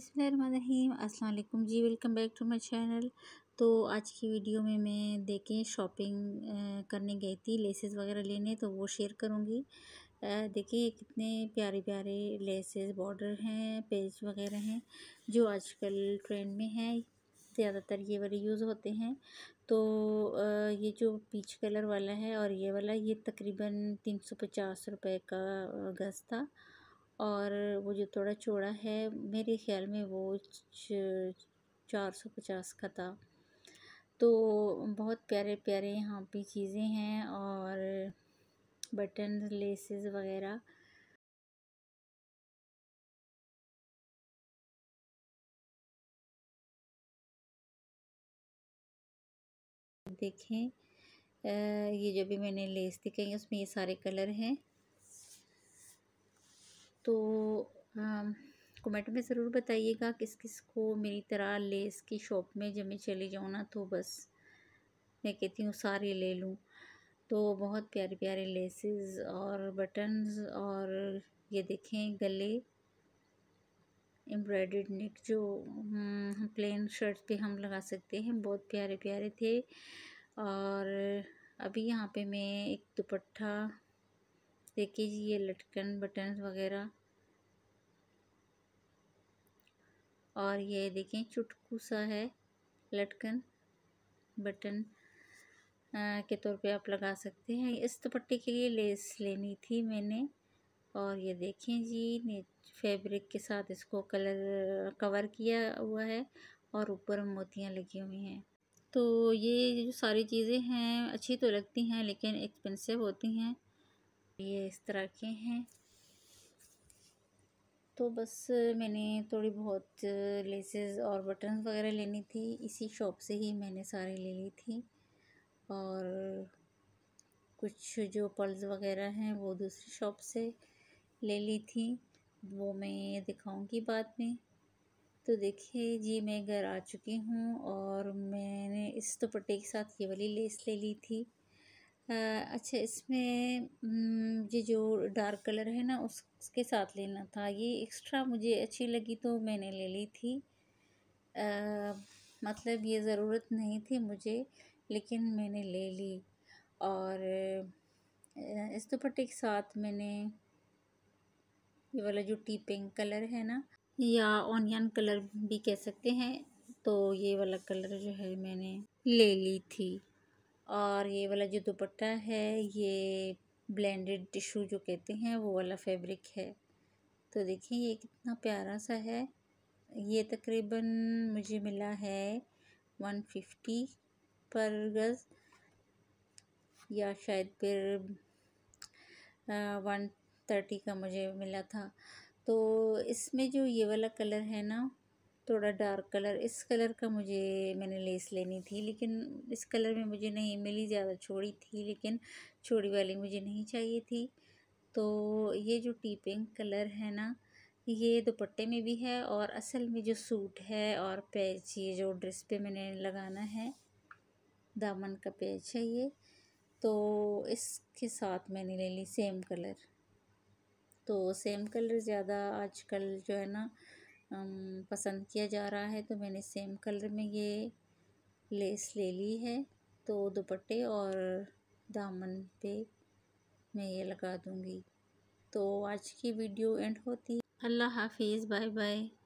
अस्सलाम वालेकुम जी welcome back to my channel तो आज की वीडियो में मैं देखें शॉपिंग करने गई थी लेसेस वगैरह लेने तो वो शेयर करूँगी देखिए कितने प्यारे प्यारे लेसेस बॉर्डर हैं पेज वगैरह हैं जो आजकल ट्रेंड में हैं ज़्यादातर ये वाले यूज़ होते हैं तो ये जो पीच कलर वाला है और ये वाला ये तकरीबन तीन सौ पचास रुपये का गज था और वो जो थोड़ा चौड़ा है मेरे ख्याल में वो चार सौ पचास का था तो बहुत प्यारे प्यारे यहाँ पे चीज़ें हैं और बटन लेसेस वगैरह देखें ये जो भी मैंने लेस दिखाई है उसमें ये सारे कलर हैं तो कमेंट में ज़रूर बताइएगा किस किस को मेरी तरह लेस की शॉप में जब मैं चली जाऊँ ना तो बस मैं कहती हूँ सारे ले लूँ तो बहुत प्यारे प्यारे लेसेस और बटन्स और ये देखें गले एम्ब्रॉयड नेक जो हम्म, प्लेन शर्ट पे हम लगा सकते हैं बहुत प्यारे प्यारे थे और अभी यहाँ पे मैं एक दुपट्टा देखिए ये लटकन बटन वगैरह और ये देखें चुटकू सा है लटकन बटन आ, के तौर पे आप लगा सकते हैं इस दुपट्टे के लिए लेस लेनी थी मैंने और ये देखें जी फैब्रिक के साथ इसको कलर कवर किया हुआ है और ऊपर मोतियाँ लगी हुई हैं तो ये जो सारी चीज़ें हैं अच्छी तो लगती हैं लेकिन एक्सपेंसिव होती हैं ये इस तरह के हैं तो बस मैंने थोड़ी बहुत लेसेस और बटन वगैरह लेनी थी इसी शॉप से ही मैंने सारे ले ली थी और कुछ जो पर्ल्स वगैरह हैं वो दूसरी शॉप से ले ली थी वो मैं दिखाऊंगी बाद में तो देखिए जी मैं घर आ चुकी हूँ और मैंने इस दुपट्टे के साथ ये वाली लेस ले ली थी अच्छा इसमें ये जो डार्क कलर है ना उसके साथ लेना था ये एक्स्ट्रा मुझे अच्छी लगी तो मैंने ले ली थी आ, मतलब ये ज़रूरत नहीं थी मुझे लेकिन मैंने ले ली और इस दुपट्टे के साथ मैंने ये वाला जो टी पिंक कलर है ना या ऑनियन कलर भी कह सकते हैं तो ये वाला कलर जो है मैंने ले ली थी और ये वाला जो दुपट्टा है ये ब्लेंडेड टिशू जो कहते हैं वो वाला फैब्रिक है तो देखिए ये कितना प्यारा सा है ये तकरीबन मुझे मिला है वन फिफ्टी पर गज़ या शायद फिर वन थर्टी का मुझे मिला था तो इसमें जो ये वाला कलर है ना थोड़ा डार्क कलर इस कलर का मुझे मैंने लेस लेनी थी लेकिन इस कलर में मुझे नहीं मिली ज़्यादा छोड़ी थी लेकिन छोड़ी वाली मुझे नहीं चाहिए थी तो ये जो टी पिंक कलर है ना ये दुपट्टे में भी है और असल में जो सूट है और पैच ये जो ड्रेस पे मैंने लगाना है दामन का पैच है ये तो इसके साथ मैंने ले ली सेम कलर तो सेम कलर ज़्यादा आजकल जो है ना पसंद किया जा रहा है तो मैंने सेम कलर में ये लेस ले ली है तो दुपट्टे और दामन पे मैं ये लगा दूँगी तो आज की वीडियो एंड होती है अल्लाह हाफिज़ बाय बाय